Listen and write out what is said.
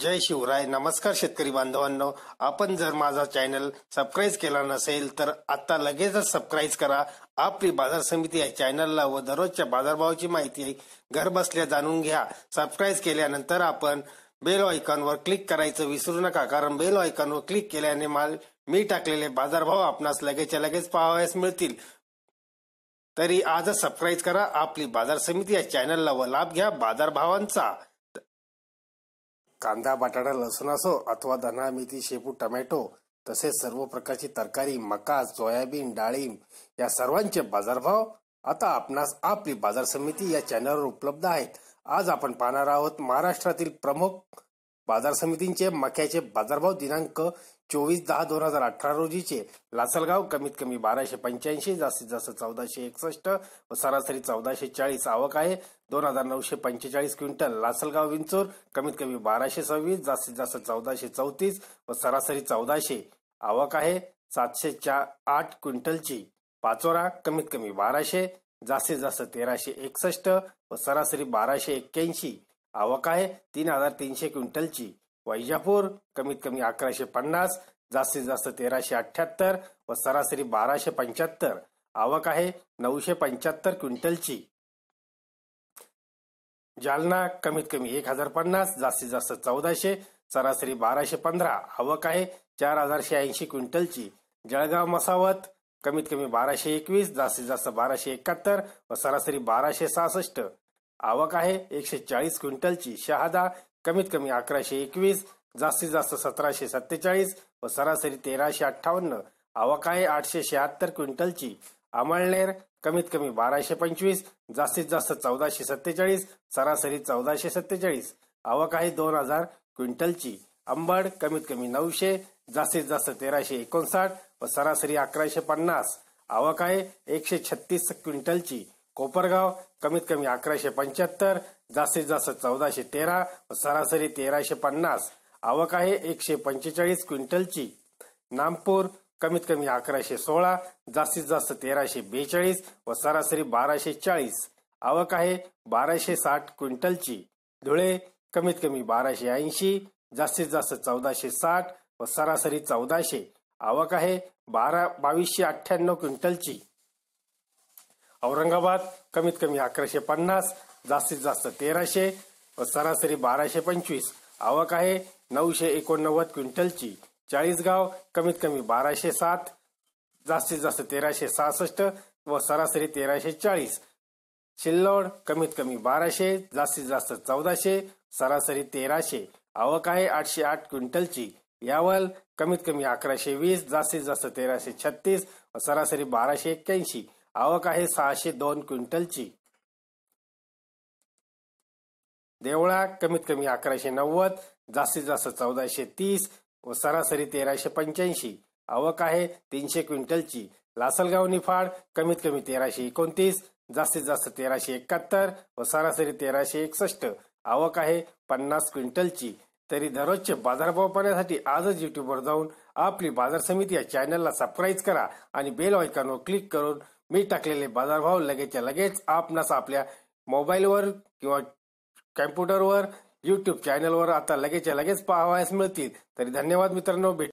जय शिवराय नमस्कार शेतकरी बांधवांनो आपण जर माझा चॅनल सबस्क्राईब केला नसेल तर आता लगेचच सबस्क्राईब करा आपली बाजार समिती या चॅनलला व दररोजच्या बाजारभावाची माहिती घर बसल्या जाणून घ्या सबस्क्राईब केल्यानंतर आपण बेल आयकॉनवर क्लिक करायचं विसरू नका कारण बेल आयकॉनवर क्लिक केल्याने माल मी टाकलेले बाजारभाव आपणास लगेच लगेच पाहावयास मिळतील तरी आजच सबस्क्राईब करा आपली बाजार समिती या चॅनलला व लाभ घ्या बाजारभावांचा कांदा बटाटा लसूण असो अथवा धना मेथी शेपू टमॅटो तसेच सर्व प्रकारची तरकारी मका सोयाबीन डाळिंब या सर्वांचे बाजारभाव आता आपणास आपली बाजार समिती या चॅनलवर उपलब्ध आहेत आज आपण पाहणार आहोत महाराष्ट्रातील प्रमुख बाजार समितींचे मक्याचे बाजारभाव दिनांक चोवीस दहा दोन हजार अठरा रोजीचे लासलगाव कमीत कमी बाराशे पंच्याऐंशी जास्तीत जास्त चौदाशे एकसष्ट व सरासरी चौदाशे चाळीस आवक आहे दोन हजार नऊशे पंचेचाळीस क्विंटल लासलगाव विंचूर कमीत कमी बाराशे सव्वीस जास्तीत जास्त चौदाशे चौतीस व सरासरी चौदाशे आवक आहे सातशे चार आठ क्विंटलची पाचोरा कमीत कमी बाराशे जास्तीत जास्त तेराशे एकसष्ट व सरासरी बाराशे एक्क्याऐंशी आवक आहे तीन हजार तीनशे क्विंटलची वैजापूर कमीत कमी अकराशे पन्नास जास्तीत जास्त तेराशे अठ्याहत्तर व सरासरी बाराशे पंच्याहत्तर आवक आहे नऊशे पंच्याहत्तर क्विंटलची जालना कमीत कमी एक हजार पन्नास जास्तीत जास्त चौदाशे सरासरी बाराशे पंधरा आवक आहे चार हजारशे ऐंशी क्विंटलची जळगाव मसावत कमीत कमी बाराशे एकवीस जास्तीत जास्त बाराशे एकाहत्तर व सरासरी बाराशे सहासष्ट आवक आहे एकशे चाळीस क्विंटलची शहादा कमीत कमी अकराशे एकवीस जास्तीत जास्त सतराशे सत्तेचाळीस व सरासरी तेराशे अठ्ठावन्न आवक आहे आठशे शहात्तर क्विंटलची अमळनेर कमीत कमी बाराशे पंचवीस जास्तीत जास्त चौदाशे सत्तेचाळीस सरासरी चौदाशे सत्तेचाळीस आवक आहे दोन हजार क्विंटलची अंबड कमीत कमी नऊशे जास्तीत जास्त तेराशे एकोणसाठ व सरासरी अकराशे पन्नास आवक आहे एकशे छत्तीस क्विंटलची कोपरगाव कमीत कमी अकराशे पंच्याहत्तर जास्तीत जास्त चौदाशे तेरा व सरासरी तेराशे पन्नास आवक आहे एकशे पंचेचाळीस क्विंटलची नामपूर कमीत कमी अकराशे सोळा जास्तीत जास्त तेराशे बेचाळीस व सरासरी बाराशे चाळीस आवक आहे बाराशे साठ क्विंटलची धुळे कमीत कमी बाराशे ऐंशी जास्तीत जास्त चौदाशे साठ व सरासरी चौदाशे आवक आहे बारा बावीसशे अठ्ठ्याण्णव क्विंटलची औरंगाबाद कमीत कमी अकराशे पन्नास जास्तीत जास्त तेराशे व सरासरी बाराशे पंचवीस आवक आहे नऊशे एकोणनव्वद क्विंटलची चाळीसगाव कमीत कमी बाराशे सात जास्तीत जास्त तेराशे सहासष्ट व सरासरी तेराशे चाळीस शिल्लोड कमीत कमी बाराशे जास्तीत जास्त चौदाशे सरासरी तेराशे आवक आहे आठशे आठ क्विंटलची यावल कमीत कमी अकराशे वीस जास्तीत जास्त तेराशे छत्तीस व सरासरी बाराशे एक्क्याऐंशी आवक आहे सहाशे दोन क्विंटलची देवळा कमीत कमी अकराशे नव्वद जास्तीत जास्त चौदाशे तीस व सरासरी तेराशे पंच्याऐंशी आवक आहे तीनशे क्विंटलची लासलगाव निफाड कमीत कमी तेराशे एकोणतीस जास्तीत जास्त तेराशे एकाहत्तर व सरासरी तेराशे एकसष्ट आवक आहे पन्नास क्विंटलची तरी दररोजचे बाजारभाव पाहण्यासाठी आजच युट्यूबवर जाऊन आपली बाजार समिती या चॅनलला सबस्क्राईब करा आणि बेल आयकॉनवर क्लिक करून मी टाकलेले बाजारभाव लगेचच्या लगेच आपणास आपल्या मोबाईलवर किंवा कॅम्प्युटरवर युट्यूब चॅनलवर आता लगेचच्या लगेच पाहावयास मिळतील तरी धन्यवाद मित्रांनो भेट